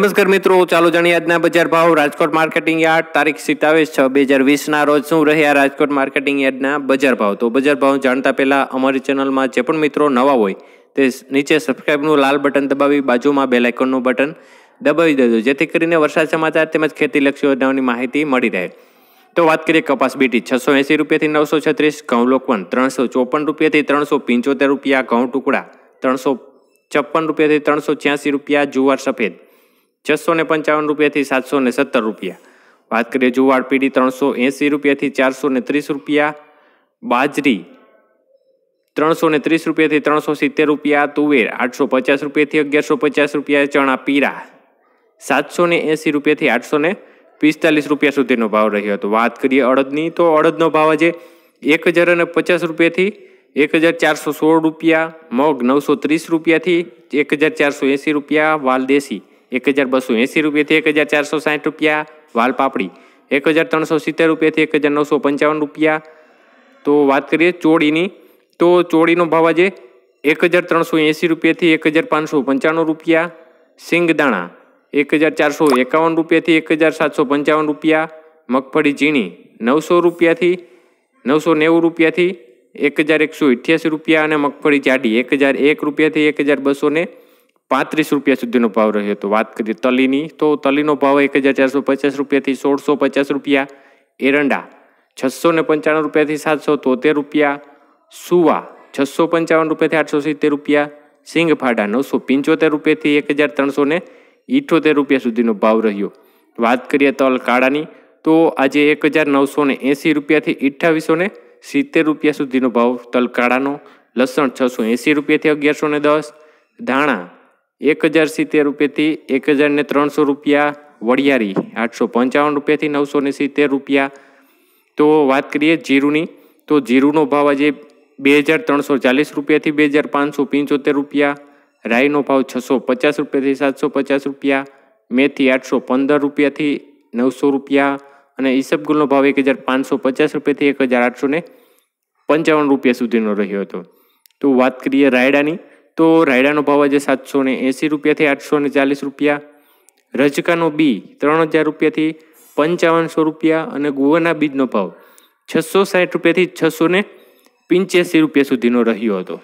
નમસ્કાર મિત્રો ચાલો જાણીએ આજના બજાર ભાવ રાજકોટ માર્કેટિંગ યાર્ડ તારીખ સિત્તાવીસ છ બે હજાર વીસના રોજ શું રહ્યા રાજકોટ માર્કેટિંગ યાર્ડના બજાર ભાવ તો બજાર ભાવ જાણતા પહેલાં અમારી ચેનલમાં જે પણ મિત્રો નવા હોય તે નીચે સબસ્ક્રાઈબનું લાલ બટન દબાવી બાજુમાં બે લાઇકોનનું બટન દબાવી દેજો જેથી કરીને વરસાદ સમાચાર તેમજ ખેતીલક્ષી યોજનાઓની માહિતી મળી રહે તો વાત કરીએ કપાસ બીટી છસો એંસી રૂપિયાથી નવસો છત્રીસ ઘઉં લોકવન ત્રણસો ચોપન રૂપિયાથી ત્રણસો પંચોતેર રૂપિયા ઘઉં ટુકડા ત્રણસો છપ્પન રૂપિયાથી ત્રણસો છ્યાસી રૂપિયા જુવાર સફેદ છસો ને પંચાવન રૂપિયાથી સાતસો ને સત્તર રૂપિયા વાત કરીએ જુવાર પીડી ત્રણસો એંસી રૂપિયાથી ચારસો ને ત્રીસ રૂપિયા બાજરી ત્રણસો ને ત્રીસ રૂપિયાથી ત્રણસો સિત્તેર રૂપિયા તુવેર આઠસો પચાસ રૂપિયાથી અગિયારસો પચાસ રૂપિયા ચણા પીરા સાતસો ને એંસી રૂપિયાથી આઠસો ને પિસ્તાલીસ રૂપિયા સુધીનો ભાવ રહ્યો હતો વાત કરીએ અડદની તો અડદનો ભાવ આજે એક હજાર અને પચાસ રૂપિયાથી એક હજાર ચારસો સોળ રૂપિયા મગ નવસો ત્રીસ રૂપિયાથી એક હજાર ચારસો એંસી રૂપિયા વાલદેશી એક હજાર બસો એંસી રૂપિયાથી એક હજાર ચારસો સાઠ રૂપિયા વાલપાપડી એક હજાર ત્રણસો સિત્તેર રૂપિયાથી એક હજાર નવસો પંચાવન રૂપિયા તો વાત કરીએ ચોળીની તો ચોળીનો ભાવ આજે એક હજાર ત્રણસો એંસી રૂપિયાથી એક હજાર પાંચસો પંચાણું રૂપિયા સિંગદાણા એક હજાર ચારસો એકાવન રૂપિયાથી એક હજાર સાતસો પંચાવન રૂપિયા મગફળી ઝીણી નવસો રૂપિયાથી નવસો નેવું રૂપિયાથી એક હજાર એકસો અઠ્યાસી રૂપિયા અને મગફળી જાડી એક હજાર એક રૂપિયાથી એક હજાર બસો પાંત્રીસ રૂપિયા સુધીનો ભાવ રહ્યો હતો વાત કરીએ તલીની તો તલીનો ભાવ એક હજાર ચારસો પચાસ રૂપિયાથી સોળસો પચાસ રૂપિયા એરંડા છસો ને પંચાણું રૂપિયાથી સાતસો તોતેર રૂપિયા સુવા છસો પંચાવન રૂપિયાથી આઠસો સિત્તેર રૂપિયા સિંગફાડા નવસો પંચોતેર રૂપિયાથી એક હજાર ત્રણસો ને ઇઠોતેર રૂપિયા સુધીનો ભાવ રહ્યો વાત કરીએ તલ કાળાની તો આજે એક હજાર નવસો ને એંસી રૂપિયાથી અઠ્ઠાવીસો ને સિત્તેર રૂપિયા સુધીનો ભાવ તલકાળાનો લસણ છસો એંસી રૂપિયાથી અગિયારસો ને દસ ધાણા એક હજાર સિત્તેર રૂપિયાથી એક હજારને ત્રણસો રૂપિયા વડિયારી આઠસો પંચાવન રૂપિયાથી નવસો ને સિત્તેર રૂપિયા તો વાત કરીએ જીરુની તો જીરુનો ભાવ આજે બે હજાર ત્રણસો ચાલીસ રૂપિયાથી બે હજાર પાંચસો પંચોતેર રૂપિયા રાઈનો ભાવ છસો પચાસ રૂપિયાથી સાતસો પચાસ રૂપિયા મેથી આઠસો પંદર રૂપિયાથી નવસો રૂપિયા અને ઈસબગુલનો ભાવ એક હજાર પાંચસો પચાસ રૂપિયાથી એક હજાર આઠસો પંચાવન રૂપિયા સુધીનો રહ્યો હતો તો વાત કરીએ રાયડાની તો રાયડાનો ભાવ આજે સાતસો ને એંસી રૂપિયાથી આઠસો ને ચાલીસ રૂપિયા રજકાનો બી ત્રણ હજાર રૂપિયાથી પંચાવનસો રૂપિયા અને ગુવાના બીજનો ભાવ છસો સાઠ રૂપિયાથી છસો ને પિંચ્યાસી રૂપિયા સુધીનો રહ્યો હતો